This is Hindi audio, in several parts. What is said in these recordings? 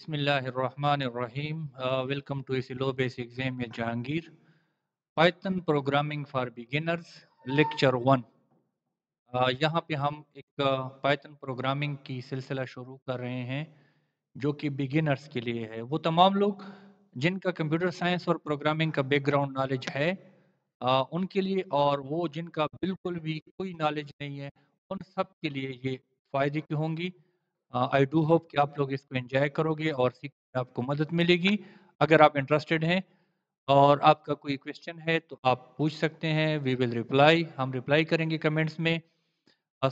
बिस्मिल्लाहिर्रहमानिर्रहीम वेलकम टू इस low base exam a Jahangir Python programming for beginners lecture one यहाँ पे हम एक पाइथन uh, प्रोग्रामिंग की सिलसिला शुरू कर रहे हैं जो कि बिगिनर्स के लिए है वो तमाम लोग जिनका कंप्यूटर साइंस और प्रोग्रामिंग का बैकग्राउंड नॉलेज है आ, uh, उनके लिए और वो जिनका बिल्कुल भी कोई नॉलेज नहीं है उन सब के लिए ये फ़ायदे की होंगी आई डू होप कि आप लोग इसको इंजॉय करोगे और सीख आपको मदद मिलेगी अगर आप इंटरेस्टेड हैं और आपका कोई क्वेश्चन है तो आप पूछ सकते हैं वी विल रिप्लाई हम रिप्लाई करेंगे कमेंट्स में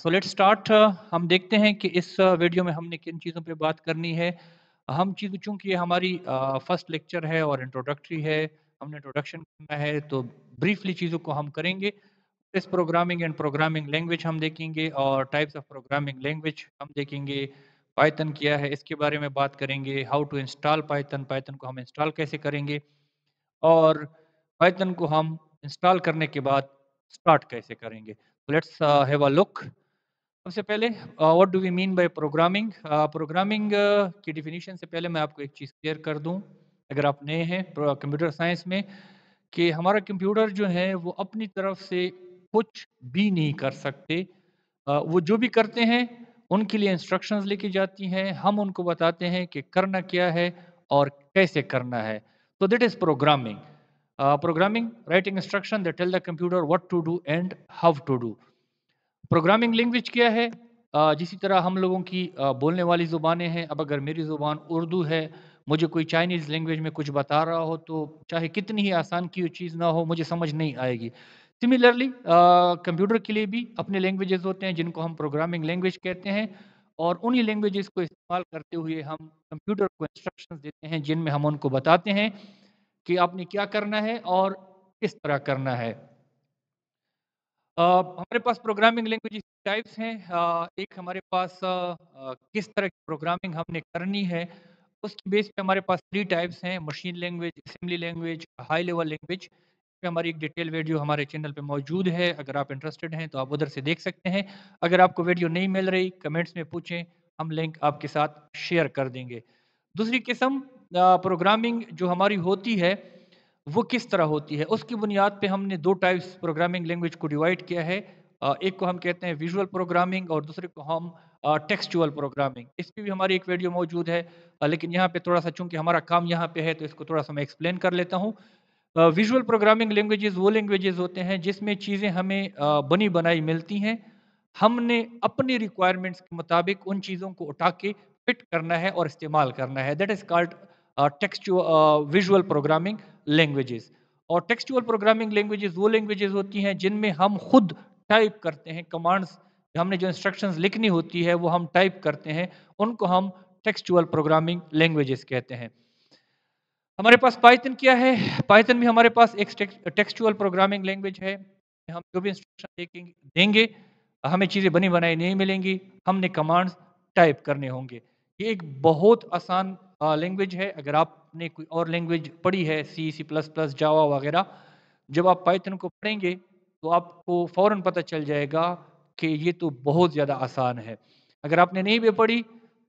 सो लेट स्टार्ट हम देखते हैं कि इस वीडियो में हमने किन चीज़ों पे बात करनी है हम चीज़ चूँकि हमारी फर्स्ट uh, लेक्चर है और इंट्रोडक्टरी है हमने इंट्रोडक्शन करना है तो ब्रीफली चीज़ों को हम करेंगे इस प्रोग्रामिंग एंड प्रोग्रामिंग लैंग्वेज हम देखेंगे और टाइप्स ऑफ प्रोग्रामिंग लैंग्वेज हम देखेंगे पाइथन किया है इसके बारे में बात करेंगे how to install Python Python को हम इंस्टॉल कैसे करेंगे और पाइथन को हम इंस्टॉल करने के बाद स्टार्ट कैसे करेंगे लेट्स हैव अ लुक सबसे पहले what do we mean by programming programming की डिफिनीशन से पहले मैं आपको एक चीज़ क्लियर कर दूँ अगर आप नए हैं कंप्यूटर साइंस में कि हमारा कंप्यूटर जो है वो अपनी तरफ से कुछ भी नहीं कर सकते uh, वो जो भी करते हैं उनके लिए इंस्ट्रक्शंस लिखी जाती हैं हम उनको बताते हैं कि करना क्या है और कैसे करना है तो that is programming programming writing instruction the tell the computer what to do and how to do programming language क्या है uh, जिसी तरह हम लोगों की uh, बोलने वाली ज़ुबानें हैं अब अगर मेरी ज़ुबान उर्दू है मुझे कोई चाइनीज़ लैंग्वेज में कुछ बता रहा हो तो चाहे कितनी ही आसान की चीज़ ना हो मुझे समझ नहीं आएगी सिमिलरली कंप्यूटर uh, के लिए भी अपने लैंग्वेजेस होते हैं जिनको हम प्रोग्रामिंग लैंग्वेज कहते हैं और उन्हीं लैंग्वेजेस को इस्तेमाल करते हुए हम कंप्यूटर को इंस्ट्रक्शंस देते हैं जिनमें हम उनको बताते हैं कि आपने क्या करना है और किस तरह करना है आ, uh, हमारे पास प्रोग्रामिंग लैंग्वेज टाइप्स हैं uh, एक हमारे पास आ, किस तरह की प्रोग्रामिंग हमने करनी है उसके बेस पे हमारे पास थ्री टाइप्स हैं machine language assembly language high level language पे हमारी एक डिटेल वीडियो हमारे चैनल पे मौजूद है अगर आप इंटरेस्टेड हैं तो आप उधर से देख सकते हैं अगर आपको वीडियो नहीं मिल रही कमेंट्स में पूछें हम लिंक आपके साथ शेयर कर देंगे दूसरी किस्म प्रोग्रामिंग जो हमारी होती है वो किस तरह होती है उसकी बुनियाद पर हमने दो टाइप्स प्रोग्रामिंग लैंग्वेज को डिवाइड किया है एक को हम कहते हैं विजुअल प्रोग्रामिंग और दूसरे को हम टेक्सचुअल प्रोग्रामिंग इस पर भी हमारी एक वीडियो मौजूद है लेकिन यहाँ पे थोड़ा सा चूंकि हमारा काम यहाँ पे है तो इसको थोड़ा सा मैं एक्सप्लेन कर लेता हूँ विजुअल प्रोग्रामिंग लैंग्वेजेस वो लैंग्वेजेस होते हैं जिसमें चीज़ें हमें बनी बनाई मिलती हैं हमने अपनी रिक्वायरमेंट्स के मुताबिक उन चीज़ों को उठा के फिट करना है और इस्तेमाल करना है that is called text visual programming languages और टेक्सचुअल प्रोग्रामिंग लैंग्वेजेस वो लैंग्वेजेस होती हैं जिनमें हम खुद टाइप करते हैं कमांड्स हमने जो इंस्ट्रक्शंस लिखनी होती है वो हम टाइप करते हैं उनको हम टेक्सचुअल प्रोग्रामिंग लैंग्वेजेस कहते हैं हमारे पास पाइथन क्या है पाइथन भी हमारे पास एक टेक्सचुअल प्रोग्रामिंग लैंग्वेज है हम जो भी इंस्ट्रक्शन देंगे हमें चीज़ें बनी बनाई नहीं मिलेंगी हमने कमांड्स टाइप करने होंगे ये एक बहुत आसान लैंग्वेज है अगर आपने कोई और लैंग्वेज पढ़ी है सी सी प्लस प्लस जावा वगैरह जब आप पाइथन को पढ़ेंगे तो आपको फ़ौर पता चल जाएगा कि ये तो बहुत ज़्यादा आसान है अगर आपने नहीं भी पढ़ी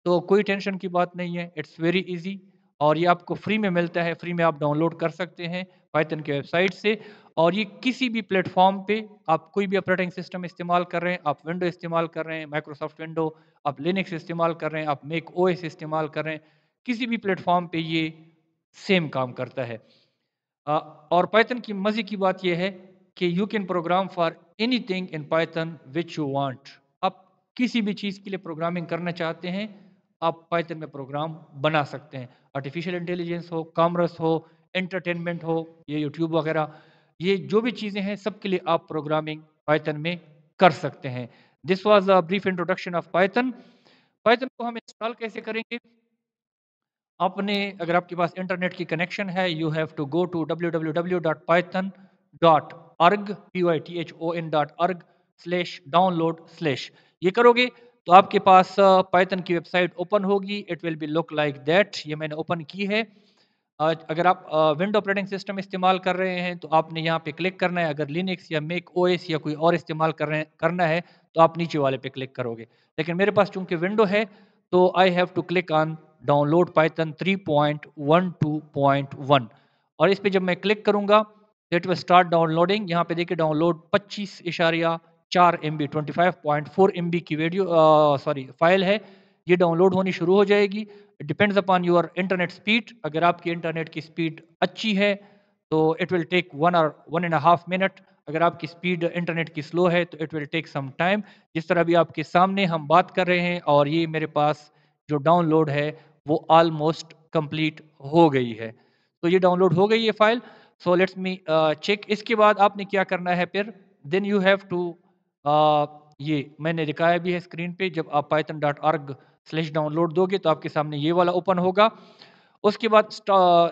तो कोई टेंशन की बात नहीं है इट्स वेरी ईजी और ये आपको फ्री में मिलता है फ्री में आप डाउनलोड कर सकते हैं पाइथन के वेबसाइट से और ये किसी भी प्लेटफॉर्म पे आप कोई भी ऑपरेटिंग सिस्टम इस्तेमाल कर रहे हैं आप विंडो इस्तेमाल कर रहे हैं माइक्रोसॉफ्ट विंडो आप लिनक्स इस्तेमाल कर रहे हैं आप मेक ओ इस्तेमाल कर रहे हैं किसी भी प्लेटफॉर्म पर ये सेम काम करता है और पाइथन की मज़े की बात यह है कि you can program for anything in Python which you want आप किसी भी चीज़ के लिए प्रोग्रामिंग करना चाहते हैं आप पाइथन में प्रोग्राम बना सकते हैं आर्टिफिशियल इंटेलिजेंस हो कॉमर्स हो एंटरटेनमेंट हो ये यूट्यूब वगैरह ये जो भी चीज़ें हैं सबके लिए आप प्रोग्रामिंग पाइथन में कर सकते हैं this was a brief introduction of Python Python को हम इंस्टॉल कैसे करेंगे अपने अगर आपके पास इंटरनेट की कनेक्शन है you have to go to W W W dot Python dot org P Y T H O N dot org slash download slash ये करोगे तो आपके पास पाइथन की वेबसाइट ओपन होगी it will be look like that ये मैंने ओपन की है अगर आप विंडो ऑपरेटिंग सिस्टम इस्तेमाल कर रहे हैं तो आपने यहाँ पे क्लिक करना है अगर लिनिक्स या मेक ओ या कोई और इस्तेमाल कर रहे करना है तो आप नीचे वाले पे क्लिक करोगे लेकिन मेरे पास चूंकि विंडो है तो I have to click on download Python 3.12.1 और इस पर जब मैं क्लिक करूँगा इट विल स्टार्ट डाउनलोडिंग यहाँ पे देखिए डाउनलोड पच्चीस इशारिया चार M B twenty five point four M B की वीडियो सॉरी फाइल है ये डाउनलोड होनी शुरू हो जाएगी depends upon your internet speed अगर आपकी इंटरनेट की स्पीड अच्छी है तो इट विल टेक वन और वन एंड हाफ मिनट अगर आपकी स्पीड इंटरनेट की स्लो है तो it will take some time जिस तरह अभी आपके सामने हम बात कर रहे हैं और ये मेरे पास जो डाउनलोड है वो ऑलमोस्ट कंप्लीट हो गई है तो ये डाउनलोड हो गई है file so let's me check इसके बाद आपने क्या करना है फिर then you have to uh, ये मैंने दिखाया भी है स्क्रीन पे जब आप Python dot org slash download दोगे तो आपके सामने ये वाला ओपन होगा उसके बाद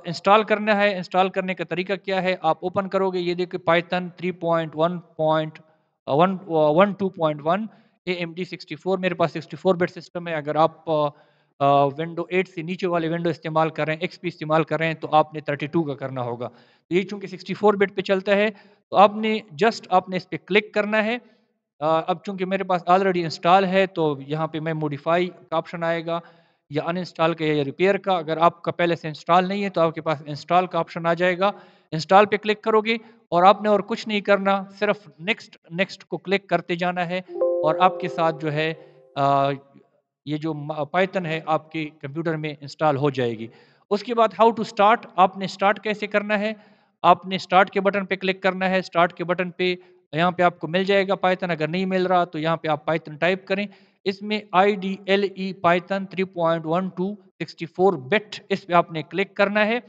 इंस्टॉल करना है इंस्टॉल करने का तरीका क्या है आप ओपन करोगे ये देखो पाइथन 3.1.1.2.1 सिक्सटी 64 मेरे पास 64 बिट सिस्टम है अगर आप विंडो uh, 8 uh, से नीचे वाले विंडो इस्तेमाल कर रहे हैं एक्सपी इस्तेमाल कर रहे हैं तो आपने 32 का करना होगा तो ये चूंकि 64 बिट पे चलता है तो आपने जस्ट आपने इस पर क्लिक करना है अब चूंकि मेरे पास ऑलरेडी इंस्टॉल है तो यहाँ पे मैं मोडिफाई का ऑप्शन आएगा या अनइंस्टॉल का या रिपेयर का अगर आपका पहले से इंस्टॉल नहीं है तो आपके पास इंस्टॉल का ऑप्शन आ जाएगा इंस्टॉल पे क्लिक करोगे और आपने और कुछ नहीं करना सिर्फ नेक्स्ट नेक्स्ट को क्लिक करते जाना है और आपके साथ जो है आ, ये जो पाइथन है आपके कंप्यूटर में इंस्टॉल हो जाएगी उसके बाद हाउ टू स्टार्ट आपने स्टार्ट कैसे करना है आपने स्टार्ट के बटन पे क्लिक करना है स्टार्ट के बटन पे तो यहाँ पे आपको मिल जाएगा पाइथन अगर नहीं मिल रहा तो यहाँ पे आप पाइथन टाइप करें इसमें I D L E Python three point one two sixty four bit इस पर आपने क्लिक करना है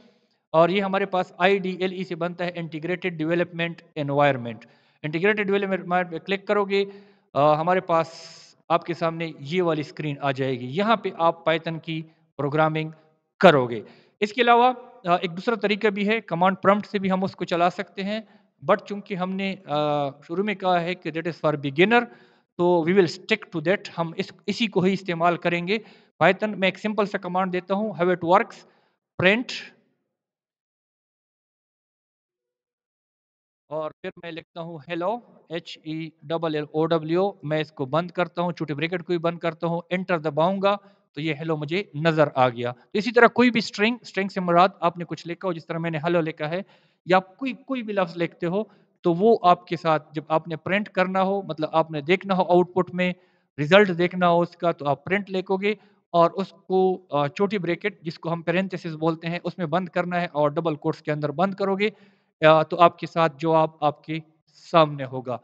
और ये हमारे पास आई डी एल ई से बनता है integrated development environment integrated development पे क्लिक करोगे आ, हमारे पास आपके सामने ये वाली स्क्रीन आ जाएगी यहाँ पे आप पाइथन की प्रोग्रामिंग करोगे इसके अलावा एक दूसरा तरीका भी है कमांड प्रम्प्ट से भी हम उसको चला सकते हैं बट चूंकि हमने शुरू में कहा है कि दैट इज़ फॉर बिगिनर तो we will stick to that हम इस इसी को ही इस्तेमाल करेंगे पाइथन मैं एक सिंपल सा कमांड देता हूँ हैव इट वर्क्स प्रिंट और फिर मैं लिखता हूँ hello H E double L O W मैं इसको बंद करता हूँ छोटे ब्रेकेट को भी बंद करता हूँ एंटर दबाऊंगा तो ये हेलो मुझे नज़र आ गया तो इसी तरह कोई भी स्ट्रिंग स्ट्रिंग से मुराद आपने कुछ लिखा हो जिस तरह मैंने हेलो लिखा है या कोई कोई भी लफ्ज़ लिखते हो तो वो आपके साथ जब आपने प्रिंट करना हो मतलब आपने देखना हो आउटपुट में रिजल्ट देखना हो उसका तो आप प्रिंट लिखोगे और उसको छोटी ब्रेकेट जिसको हम पेरेंथेसिस बोलते हैं उसमें बंद करना है और डबल कोर्स के अंदर बंद करोगे तो आपके साथ जो आप आपके सामने होगा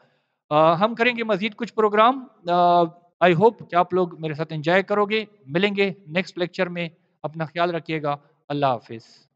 हम करेंगे मज़ीद कुछ प्रोग्राम आई होप कि आप लोग मेरे साथ एंजॉय करोगे मिलेंगे नेक्स्ट लेक्चर में अपना ख्याल रखिएगा अल्लाह हाफिज़